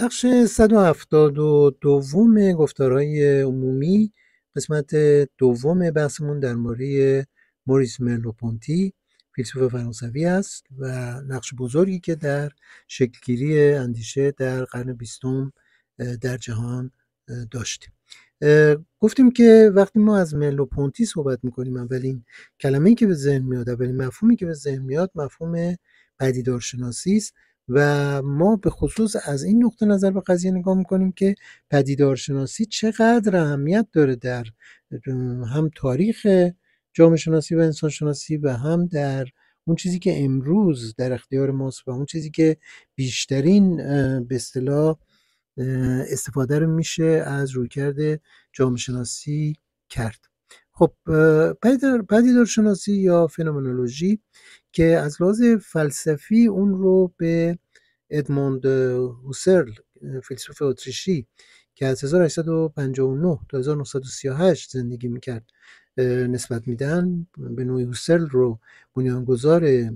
بخش 172 گفتارهای عمومی قسمت دوم بحثمون در مورد موریس مرلوپونتی فیلسوف فرانسوی است و نقش بزرگی که در شکلگیری اندیشه در قرن بیستم در جهان داشت. گفتیم که وقتی ما از مرلوپونتی صحبت میکنیم اولین کلمه ای که به ذهن میاد اولین مفهومی که به ذهن میاد مفهوم پدیدارشناسی است و ما به خصوص از این نقطه نظر به قضیه نگاه میکنیم که پدیدارشناسی چقدر اهمیت داره در هم تاریخ جامعه شناسی و انسان شناسی و هم در اون چیزی که امروز در اختیار ماست و اون چیزی که بیشترین به اصطلاح استفاده رو میشه از رویکرد جامعه شناسی کرد خب پدیدار شناسی یا فنومنولوژی که از لحاظ فلسفی اون رو به ادموند هوسرل فیلسوف اتریشی که از 1859 تا 1938 زندگی میکرد نسبت میدن به نوعی هوسرل رو بنیانگذار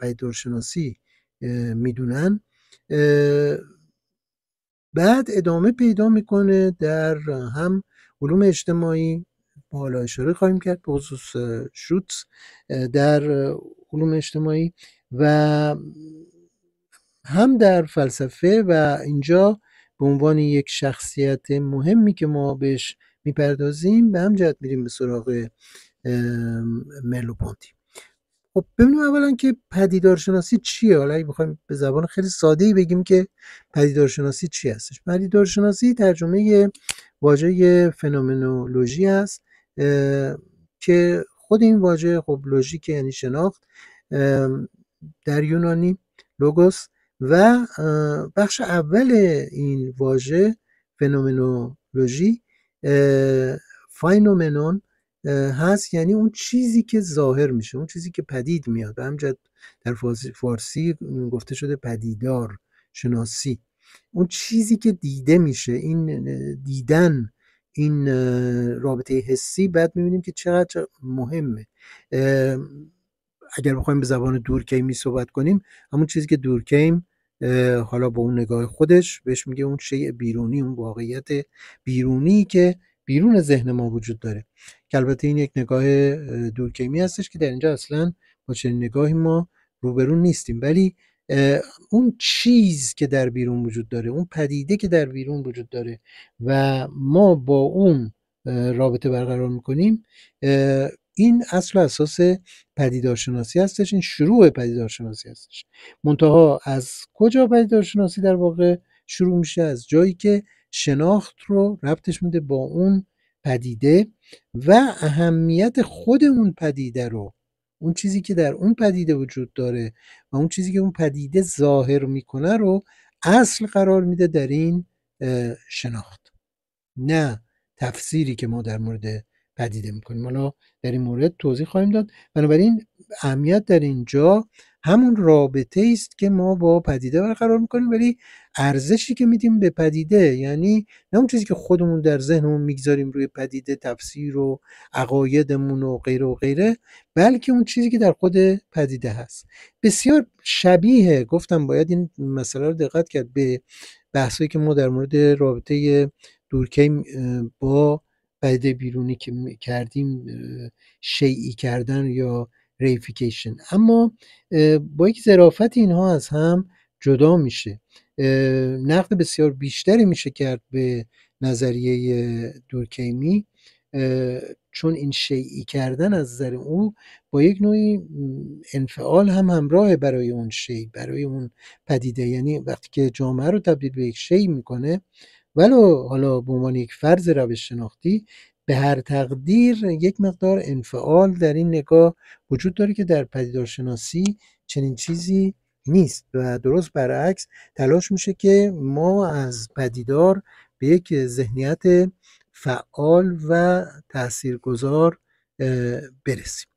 پدیدارشناسی شناسی میدونن بعد ادامه پیدا میکنه در هم علوم اجتماعی ما حالا اشاره خواهیم کرد به خصوص شوت در علوم اجتماعی و هم در فلسفه و اینجا به عنوان یک شخصیت مهمی که ما بهش میپردازیم به هم جهت میریم به سراغ مرلو خب ببینیم اولا که پدیدارشناسی چیه حالا اگه بخوایم به زبان خیلی ساده ای بگیم که پدیدارشناسی چی هستش پدیدارشناسی ترجمه واژه فنومنولوژی است که خود این واژه خب لوژیک یعنی شناخت در یونانی لوگوس و بخش اول این واژه فنومنولوژی فاینومنون هست یعنی اون چیزی که ظاهر میشه اون چیزی که پدید میاد به همجد در فارسی گفته شده پدیدار شناسی اون چیزی که دیده میشه این دیدن این رابطه حسی بعد میبینیم که چقدر مهمه اگر بخوایم به زبان دورکیمی صحبت کنیم همون چیزی که دورکیم حالا با اون نگاه خودش بهش میگه اون شیء بیرونی اون واقعیت بیرونی که بیرون ذهن ما وجود داره که البته این یک نگاه دورکیمی هستش که در اینجا اصلا با چنین نگاهی ما روبرون نیستیم ولی اون چیز که در بیرون وجود داره اون پدیده که در بیرون وجود داره و ما با اون رابطه برقرار میکنیم این اصل و اساس پدیدارشناسی هستش این شروع پدیدارشناسی هستش منتها از کجا پدیدارشناسی در واقع شروع میشه از جایی که شناخت رو ربطش میده با اون پدیده و اهمیت خود اون پدیده رو اون چیزی که در اون پدیده وجود داره و اون چیزی که اون پدیده ظاهر میکنه رو اصل قرار میده در این شناخت نه تفسیری که ما در مورد پدیده میکنیم حالا در این مورد توضیح خواهیم داد بنابراین اهمیت در اینجا همون رابطه است که ما با پدیده برقرار میکنیم ولی ارزشی که میدیم به پدیده یعنی نه اون چیزی که خودمون در ذهنمون میگذاریم روی پدیده تفسیر و عقایدمون و غیره و غیره بلکه اون چیزی که در خود پدیده هست بسیار شبیه گفتم باید این مسئله رو دقت کرد به بحثی که ما در مورد رابطه دورکیم با پدیده بیرونی که کردیم شیعی کردن یا ریفیکیشن اما با یک ظرافت اینها از هم جدا میشه نقد بسیار بیشتری میشه کرد به نظریه دورکیمی چون این شیعی کردن از نظر او با یک نوعی انفعال هم همراه برای اون شی برای اون پدیده یعنی وقتی که جامعه رو تبدیل به یک شی میکنه ولو حالا به عنوان یک فرض روش شناختی به هر تقدیر یک مقدار انفعال در این نگاه وجود داره که در پدیدارشناسی چنین چیزی نیست و درست برعکس تلاش میشه که ما از پدیدار به یک ذهنیت فعال و تاثیرگذار برسیم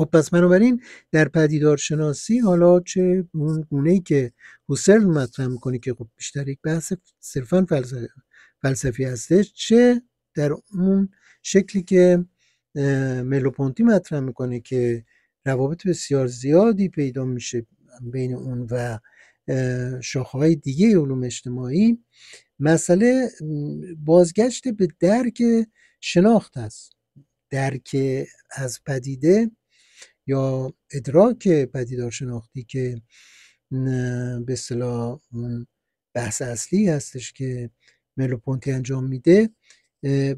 خب پس بنابراین در پدیدارشناسی حالا چه اون گونه ای که هوسرل مطرح میکنه که خب بیشتر یک بحث صرفا فلسفی هستش چه در اون شکلی که ملوپونتی مطرح میکنه که روابط بسیار زیادی پیدا میشه بین اون و شاخهای دیگه علوم اجتماعی مسئله بازگشت به درک شناخت است درک از پدیده یا ادراک پدیدار شناختی که به اصطلاح اون بحث اصلی هستش که ملوپونتی انجام میده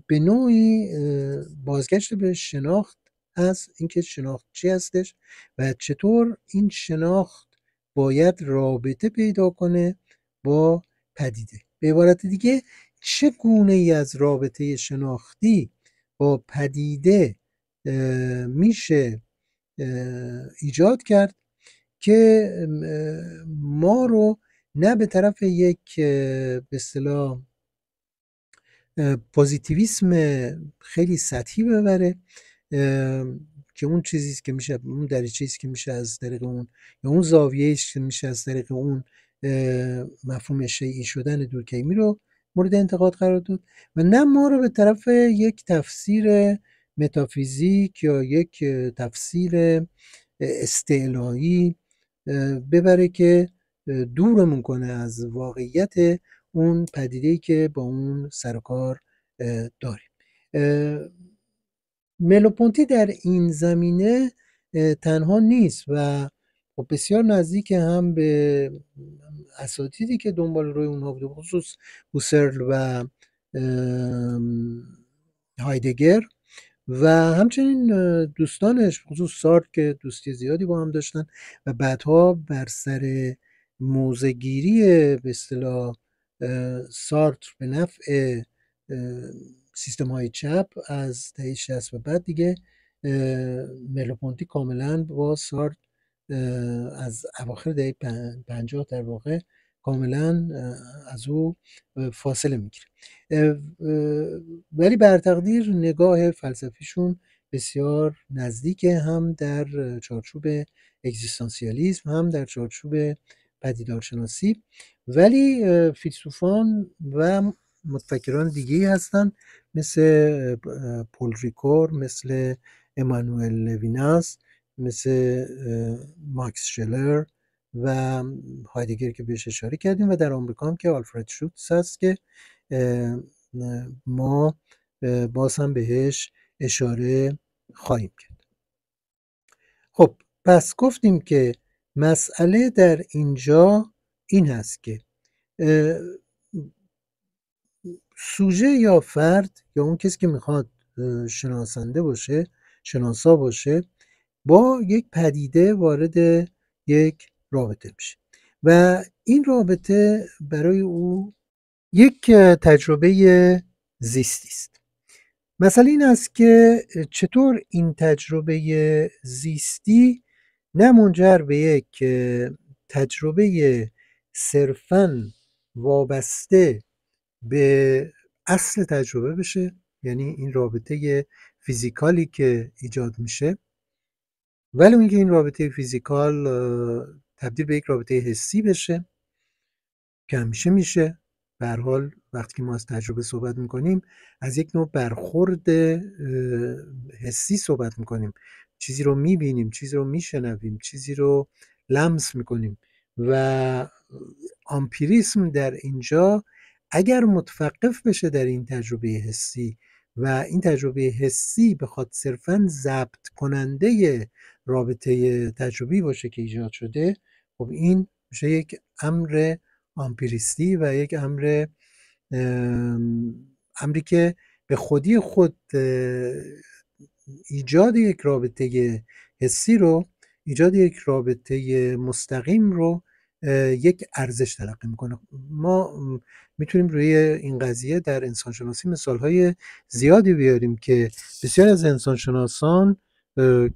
به نوعی بازگشت به شناخت از اینکه شناخت چی هستش و چطور این شناخت باید رابطه پیدا کنه با پدیده به عبارت دیگه چه گونه ای از رابطه شناختی با پدیده میشه ایجاد کرد که ما رو نه به طرف یک به اصطلاح پوزیتیویسم خیلی سطحی ببره که اون چیزی که میشه اون دریچه که میشه از طریق اون یا اون زاویه که میشه از طریق اون مفهوم شیعی شدن دورکیمی رو مورد انتقاد قرار داد و نه ما رو به طرف یک تفسیر متافیزیک یا یک تفسیر استعلایی ببره که دورمون کنه از واقعیت اون پدیده که با اون سرکار داریم ملوپونتی در این زمینه تنها نیست و خب بسیار نزدیک هم به اساتیدی که دنبال روی اونها بوده خصوص بوسرل و هایدگر و همچنین دوستانش خصوص سارت که دوستی زیادی با هم داشتن و بعدها بر سر موزگیری به اصطلاح سارت به نفع سیستم های چپ از دهه 60 و بعد دیگه ملوپونتی کاملا با سارت از اواخر دهه 50 در واقع کاملا از او فاصله میگیره ولی بر تقدیر نگاه فلسفیشون بسیار نزدیک هم در چارچوب اگزیستانسیالیسم هم در چارچوب پدیدارشناسی ولی فیلسوفان و متفکران دیگه هستند مثل پول ریکور مثل امانوئل لویناس مثل ماکس شلر و هایدگر که بهش اشاره کردیم و در آمریکا هم که آلفرد شوتس هست که ما باز هم بهش اشاره خواهیم کرد خب پس گفتیم که مسئله در اینجا این هست که سوژه یا فرد یا اون کسی که میخواد شناسنده باشه شناسا باشه با یک پدیده وارد یک رابطه میشه و این رابطه برای او یک تجربه زیستی است مثلا این است که چطور این تجربه زیستی نه منجر به یک تجربه صرفا وابسته به اصل تجربه بشه یعنی این رابطه فیزیکالی که ایجاد میشه ولی اینکه این رابطه فیزیکال تبدیل به یک رابطه حسی بشه که همیشه میشه به حال وقتی که ما از تجربه صحبت میکنیم از یک نوع برخورد حسی صحبت میکنیم چیزی رو میبینیم چیزی رو میشنویم چیزی رو لمس میکنیم و آمپیریسم در اینجا اگر متوقف بشه در این تجربه حسی و این تجربه حسی بخواد صرفا ضبط کننده رابطه تجربی باشه که ایجاد شده خب این میشه یک امر آمپیریستی و یک امر امری که به خودی خود ایجاد یک رابطه حسی رو ایجاد یک رابطه مستقیم رو یک ارزش تلقی میکنه ما میتونیم روی این قضیه در انسانشناسی مثالهای زیادی بیاریم که بسیار از انسانشناسان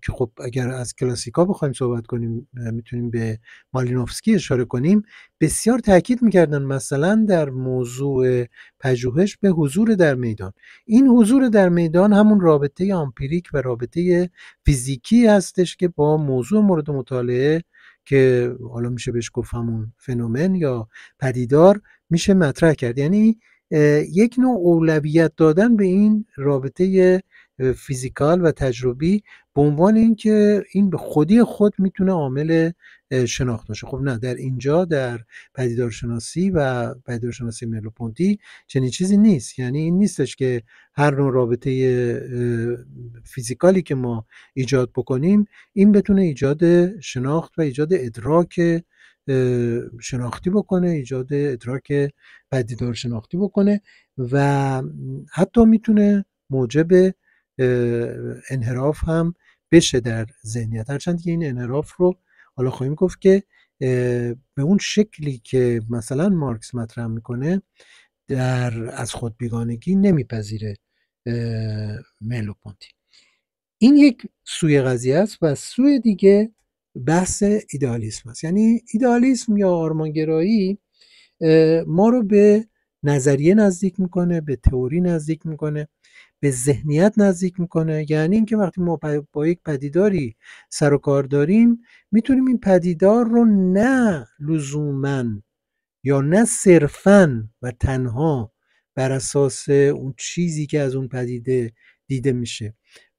که خب اگر از کلاسیکا بخوایم صحبت کنیم میتونیم به مالینوفسکی اشاره کنیم بسیار تاکید میکردن مثلا در موضوع پژوهش به حضور در میدان این حضور در میدان همون رابطه آمپیریک و رابطه فیزیکی هستش که با موضوع مورد مطالعه که حالا میشه بهش گفت همون فنومن یا پدیدار میشه مطرح کرد یعنی یک نوع اولویت دادن به این رابطه فیزیکال و تجربی به عنوان اینکه این به خودی خود میتونه عامل شناخت باشه خب نه در اینجا در پدیدارشناسی و پدیدارشناسی ملوپونتی چنین چیزی نیست یعنی این نیستش که هر نوع رابطه فیزیکالی که ما ایجاد بکنیم این بتونه ایجاد شناخت و ایجاد ادراک شناختی بکنه ایجاد ادراک پدیدار شناختی بکنه و حتی میتونه موجب انحراف هم بشه در ذهنیت هرچند که این انراف رو حالا خواهیم گفت که به اون شکلی که مثلا مارکس مطرح میکنه در از خود بیگانگی نمیپذیره پونتی. این یک سوی قضیه است و سوی دیگه بحث ایدالیسم است یعنی ایدالیسم یا آرمانگرایی ما رو به نظریه نزدیک میکنه به تئوری نزدیک میکنه به ذهنیت نزدیک میکنه یعنی اینکه وقتی ما با یک پدیداری سر و کار داریم میتونیم این پدیدار رو نه لزوما یا نه صرفا و تنها بر اساس اون چیزی که از اون پدیده دیده میشه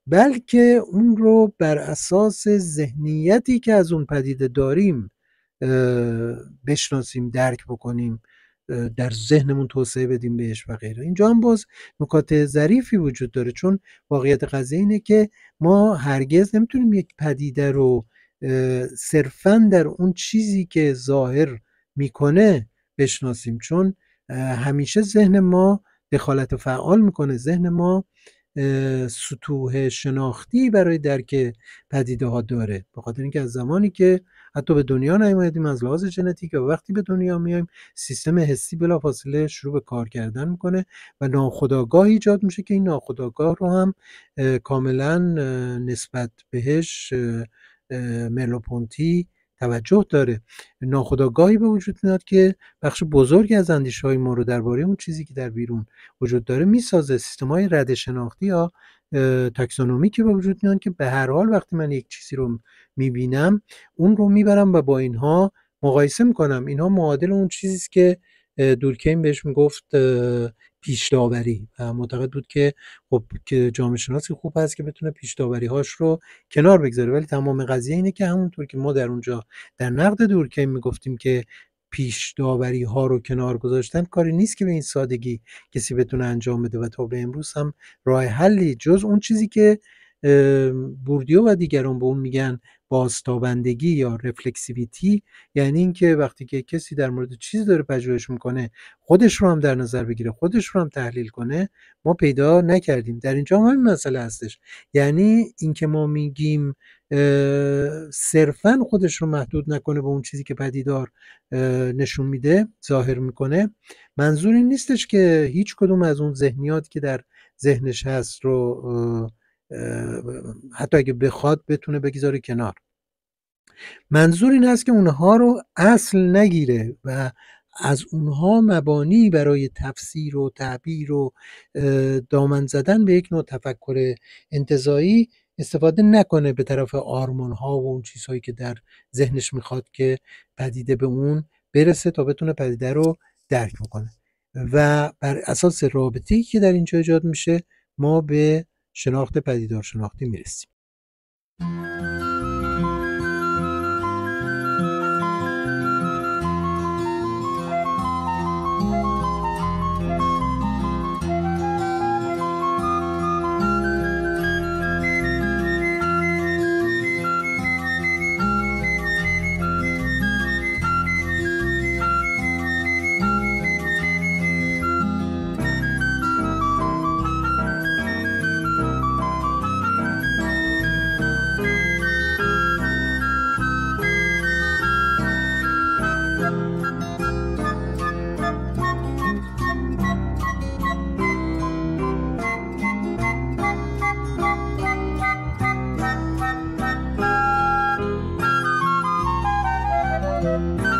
بلکه اون رو بر اساس ذهنیتی که از اون پدیده داریم بشناسیم درک بکنیم در ذهنمون توسعه بدیم بهش و غیره اینجا هم باز نکات ظریفی وجود داره چون واقعیت قضیه اینه که ما هرگز نمیتونیم یک پدیده رو صرفا در اون چیزی که ظاهر میکنه بشناسیم چون همیشه ذهن ما دخالت فعال میکنه ذهن ما سطوح شناختی برای درک پدیده ها داره به خاطر اینکه از زمانی که حتی به دنیا نیومدیم از لحاظ ژنتیک و وقتی به دنیا میایم سیستم حسی بلافاصله شروع به کار کردن میکنه و ناخودآگاه ایجاد میشه که این ناخودآگاه رو هم کاملا نسبت بهش ملوپونتی توجه داره ناخودآگاهی به وجود میاد که بخش بزرگی از اندیشه های ما رو درباره اون چیزی که در بیرون وجود داره میسازه سیستم های رد شناختی یا تاکسونومی که به وجود میان که به هر حال وقتی من یک چیزی رو میبینم اون رو میبرم و با اینها مقایسه میکنم اینها معادل اون چیزی که دورکیم بهش میگفت پیش داوری و معتقد بود که خب که جامعه شناسی خوب هست که بتونه پیش داوری هاش رو کنار بگذاره ولی تمام قضیه اینه که همونطور که ما در اونجا در نقد دورکیم میگفتیم که پیش داوری ها رو کنار گذاشتن کاری نیست که به این سادگی کسی بتونه انجام بده و تا به امروز هم راه حلی جز اون چیزی که بوردیو و دیگران به اون میگن بازتابندگی یا رفلکسیویتی یعنی اینکه وقتی که کسی در مورد چیزی داره پژوهش میکنه خودش رو هم در نظر بگیره خودش رو هم تحلیل کنه ما پیدا نکردیم در اینجا همین مسئله هستش یعنی اینکه ما میگیم صرفا خودش رو محدود نکنه به اون چیزی که پدیدار نشون میده ظاهر میکنه منظور این نیستش که هیچ کدوم از اون ذهنیات که در ذهنش هست رو حتی اگه بخواد بتونه بگذاره کنار منظور این هست که اونها رو اصل نگیره و از اونها مبانی برای تفسیر و تعبیر و دامن زدن به یک نوع تفکر انتظایی استفاده نکنه به طرف آرمان ها و اون چیزهایی که در ذهنش میخواد که پدیده به اون برسه تا بتونه پدیده رو درک میکنه و بر اساس رابطه‌ای که در اینجا ایجاد میشه ما به شناخت پدیدار شناختی میرسیم thank you